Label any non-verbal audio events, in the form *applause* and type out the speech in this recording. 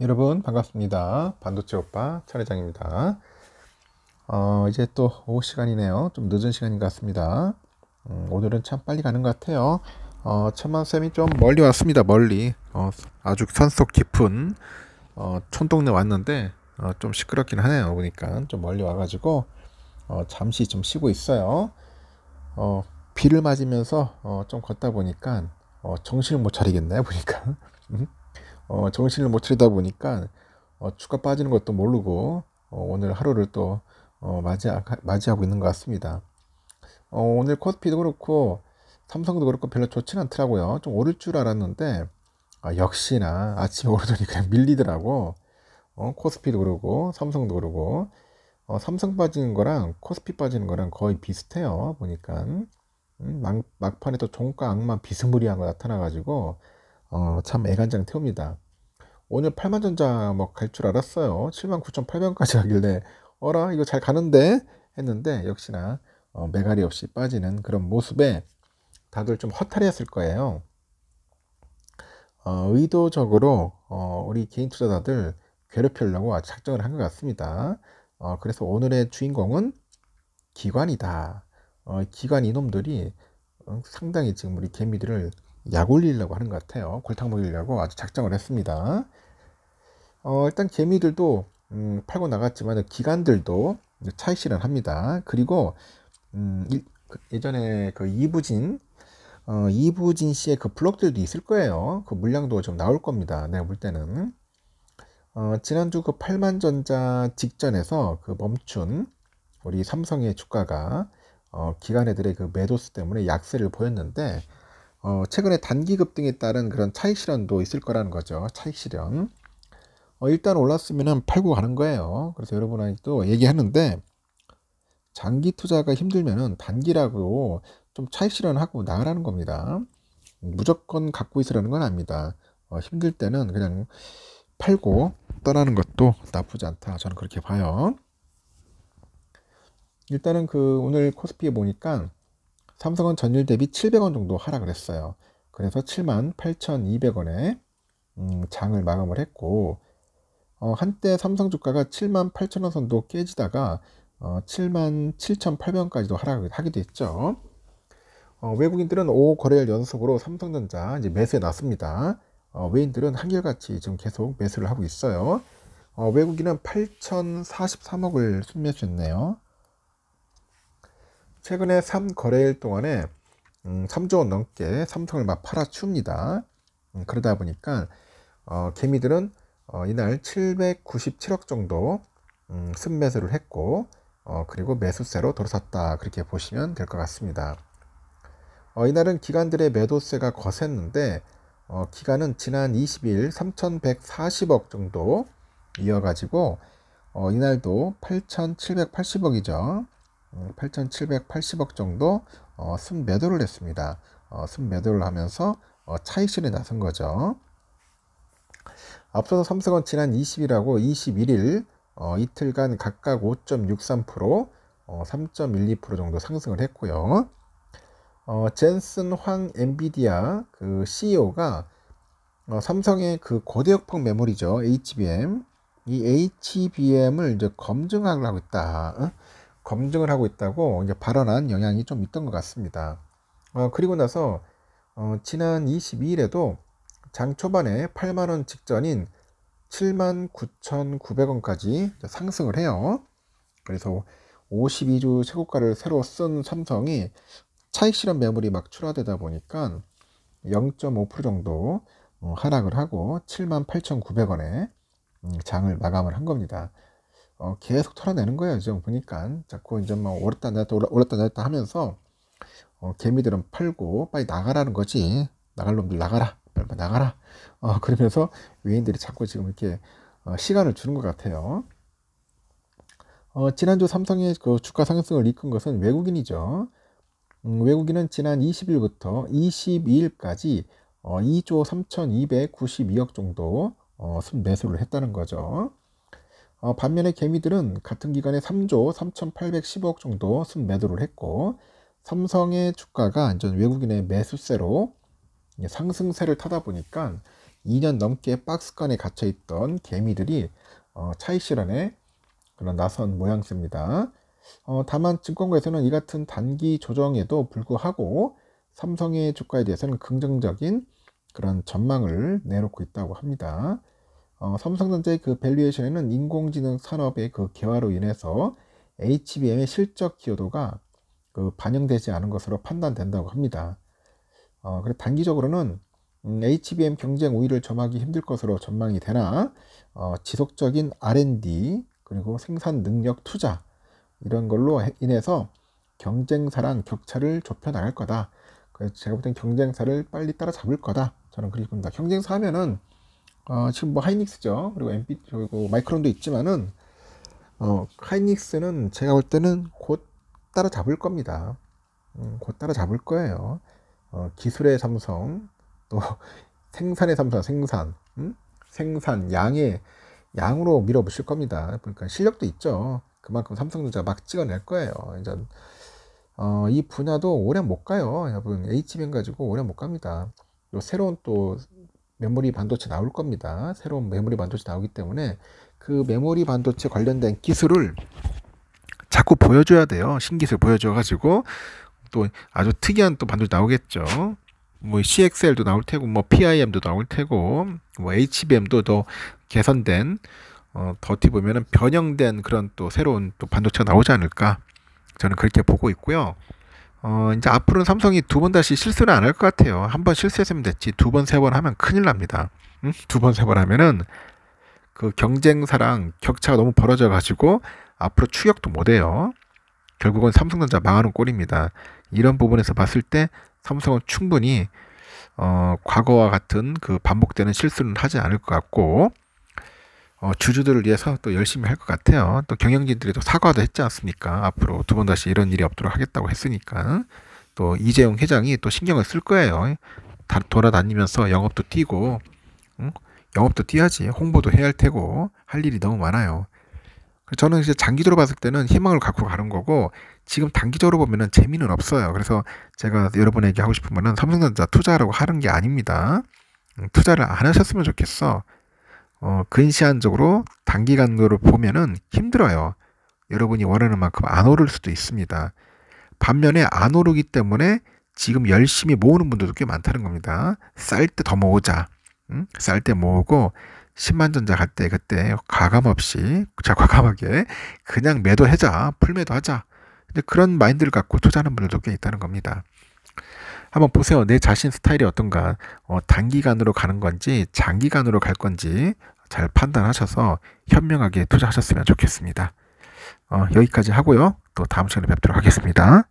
여러분 반갑습니다. 반도체 오빠 차례장입니다. 어, 이제 또 오후 시간이네요. 좀 늦은 시간인 것 같습니다. 음, 오늘은 참 빨리 가는 것 같아요. 어, 천만쌤이 좀 멀리 왔습니다. 멀리 어, 아주 산속 깊은 어, 촌동네 왔는데 어, 좀 시끄럽긴 하네요. 보니까 좀 멀리 와가지고 어, 잠시 좀 쉬고 있어요. 어, 비를 맞으면서 어, 좀 걷다 보니까 어, 정신을 못 차리겠네요. 보니까 *laughs* 음? 어, 정신을 못 차리다 보니까 어, 추가 빠지는 것도 모르고 어, 오늘 하루를 또 어, 맞이하, 맞이하고 있는 것 같습니다. 어, 오늘 코스피도 그렇고 삼성도 그렇고 별로 좋진 않더라고요. 좀 오를 줄 알았는데 아, 역시나 아침에 오르더니 그냥 밀리더라고. 어, 코스피도 그러고 삼성도 그러고 어, 삼성 빠지는 거랑 코스피 빠지는 거랑 거의 비슷해요. 보니까 음, 막, 막판에 또 종가 악마 비스무리한 거 나타나가지고 어, 참 애간장 태웁니다. 오늘 8만전자 뭐 갈 줄 알았어요. 79,800원까지 만 가길래 어라 이거 잘 가는데 했는데 역시나 어, 메갈이 없이 빠지는 그런 모습에 다들 좀 허탈했을 거예요. 어, 의도적으로 어, 우리 개인 투자자들 괴롭히려고 작정을 한 것 같습니다. 어, 그래서 오늘의 주인공은 기관이다. 어, 기관 이놈들이 어, 상당히 지금 우리 개미들을 약 올리려고 하는 것 같아요. 골탕 먹이려고 아주 작정을 했습니다. 어, 일단 개미들도 음, 팔고 나갔지만 기관들도 차익실현 합니다. 그리고 음, 그 예전에 그 이부진 어, 이부진 씨의 그 블록들도 있을 거예요. 그 물량도 좀 나올 겁니다. 내가 볼 때는 어, 지난주 그 8만 전자 직전에서 그 멈춘 우리 삼성의 주가가 어, 기관애들의 그 매도수 때문에 약세를 보였는데 어, 최근에 단기 급등에 따른 그런 차익 실현도 있을 거라는 거죠. 차익 실현. 어, 일단 올랐으면 팔고 가는 거예요. 그래서 여러분한테또 얘기하는데 장기 투자가 힘들면 단기라고 좀 차익 실현하고 나가라는 겁니다. 무조건 갖고 있으라는 건 아닙니다. 어, 힘들 때는 그냥 팔고 떠나는 것도 나쁘지 않다. 저는 그렇게 봐요. 일단은 그 오늘 코스피에 보니까 삼성은 전일 대비 700원 정도 하락을 했어요. 그래서 7 8,200원에 음, 장을 마감을 했고 어, 한때 삼성 주가가 7만 8천 원 선도 깨지다가 어, 7만 7,800원까지도 하락하기도 했죠. 어, 외국인들은 5 거래일 연속으로 삼성전자 이제 매수에 나습니다 어, 외인들은 한결같이 지금 계속 매수를 하고 있어요. 어, 외국인은 8,043억을 순매수했네요. 최근에 3거래일 동안에 음, 3조 원 넘게 삼성을 막팔아춥니다 음, 그러다 보니까 어, 개미들은 어, 이날 797억 정도 음, 순매수를 했고 어, 그리고 매수세로 돌아섰다 그렇게 보시면 될 것 같습니다. 어, 이날은 기관들의 매도세가 거셌는데 어, 기간은 지난 20일 3,140억 정도 이어가지고 어, 이날도 8,780억이죠. 8,780억 음, 정도 어, 순매도를 했습니다. 어, 순매도를 하면서 어, 차익실에 나선 거죠. 앞서서 삼성은 지난 20일하고 21일 어, 이틀간 각각 5.63%, 어, 3.12% 정도 상승을 했고요. 어, 젠슨 황 엔비디아 그 CEO가 어, 삼성의 그 고대역폭 메모리죠 HBM 이 HBM을 이제 검증을 하고 있다. 검증을 하고 있다고 이제 발언한 영향이 좀 있던 것 같습니다. 어, 그리고 나서 어, 지난 22일에도 장 초반에 8만원 직전인 79,900원까지 상승을 해요. 그래서 52주 최고가를 새로 쓴 삼성이 차익 실현 매물이 막 출하되다 보니까 0.5% 정도 어, 하락을 하고 78,900원에 음, 장을 마감을 한 겁니다. 어, 계속 털어내는 거예요. 지금 보니까 자꾸 이제 막 뭐 올랐다 내렸다 올랐다 내렸다 하면서 어, 개미들은 팔고 빨리 나가라는 거지. 나갈 놈들 나가라. 빨리 나가라. 어, 그러면서 외인들이 자꾸 지금 이렇게 어, 시간을 주는 것 같아요. 어, 지난주 삼성의 그 주가 상승을 이끈 것은 외국인이죠. 음, 외국인은 지난 20일부터 22일까지 어, 2조 3,292억 정도 어, 순매수를 했다는 거죠. 어, 반면에 개미들은 같은 기간에 3조 3,810억 정도 순매도를 했고 삼성의 주가가 완전 외국인의 매수세로 상승세를 타다 보니까 2년 넘게 박스권에 갇혀 있던 개미들이 어, 차익 실현에 그런 나선 모양새입니다. 어, 다만 증권가에서는 이 같은 단기 조정에도 불구하고 삼성의 주가에 대해서는 긍정적인 그런 전망을 내놓고 있다고 합니다. 어, 삼성전자의 그 밸류에이션에는 인공지능 산업의 그 개화로 인해서 HBM의 실적 기여도가 그 반영되지 않은 것으로 판단된다고 합니다. 어, 그래 단기적으로는 음, HBM 경쟁 우위를 점하기 힘들 것으로 전망이 되나 어, 지속적인 R&D 그리고 생산 능력 투자 이런 걸로 인해서 경쟁사랑 격차를 좁혀 나갈 거다. 그래서 제가 볼 땐 경쟁사를 빨리 따라잡을 거다. 저는 그렇게 봅니다. 경쟁사 하면은 어, 지금 뭐 하이닉스죠. 그리고 MP 그리고 마이크론도 있지만은 어, 하이닉스는 제가 볼 때는 곧 따라잡을 겁니다. 음, 곧 따라잡을 거예요. 어, 기술의 삼성, 또 *laughs* 생산의 삼성, 생산, 응? 생산, 양의 양으로 밀어붙일 겁니다. 그러니까 실력도 있죠. 그만큼 삼성전자 막 찍어낼 거예요. 이제 어, 이 분야도 오래 못 가요. 여러분 HBM 가지고 오래 못 갑니다. 요 새로운 또 메모리 반도체 나올 겁니다. 새로운 메모리 반도체 나오기 때문에 그 메모리 반도체 관련된 기술을 자꾸 보여줘야 돼요. 신기술 보여줘가지고 또 아주 특이한 또 반도체 나오겠죠. 뭐 CXL도 나올 테고 뭐 PIM도 나올 테고 뭐 HBM도 더 개선된 어, 더티 보면은 변형된 그런 또 새로운 또 반도체가 나오지 않을까 저는 그렇게 보고 있고요. 어, 이제 앞으로는 삼성이 두 번 다시 실수를 안 할 것 같아요. 한 번 실수했으면 됐지 두 번 세 번 하면 큰일 납니다. 응? 두번 세 번 하면은 그 경쟁사랑 격차가 너무 벌어져 가지고 앞으로 추격도 못 해요. 결국은 삼성전자 망하는 꼴입니다. 이런 부분에서 봤을 때 삼성은 충분히 어, 과거와 같은 그 반복되는 실수는 하지 않을 것 같고 어, 주주들을 위해서 또 열심히 할 것 같아요. 또 경영진들이 또 사과도 했지 않습니까? 앞으로 두 번 다시 이런 일이 없도록 하겠다고 했으니까 또 이재용 회장이 또 신경을 쓸 거예요. 다, 돌아다니면서 영업도 뛰고 응? 영업도 뛰어야지 홍보도 해야 할 테고 할 일이 너무 많아요. 저는 이제 장기적으로 봤을 때는 희망을 갖고 가는 거고 지금 단기적으로 보면은 재미는 없어요. 그래서 제가 여러분에게 하고 싶은 말은 삼성전자 투자라고 하는 게 아닙니다. 음, 투자를 안 하셨으면 좋겠어. 어, 근시안적으로 단기간으로 보면은 힘들어요. 여러분이 원하는 만큼 안 오를 수도 있습니다. 반면에 안 오르기 때문에 지금 열심히 모으는 분들도 꽤 많다는 겁니다. 쌀 때 더 모으자. 응? 음, 쌀때 모으고 10만 전자 갈 때 그때 과감 없이 자 과감하게 그냥 매도하자. 풀매도하자. 근데 그런 마인드를 갖고 투자하는 분들도 꽤 있다는 겁니다. 한번 보세요. 내 자신 스타일이 어떤가, 어, 단기간으로 가는 건지, 장기간으로 갈 건지 잘 판단하셔서 현명하게 투자하셨으면 좋겠습니다. 어, 여기까지 하고요. 또 다음 시간에 뵙도록 하겠습니다.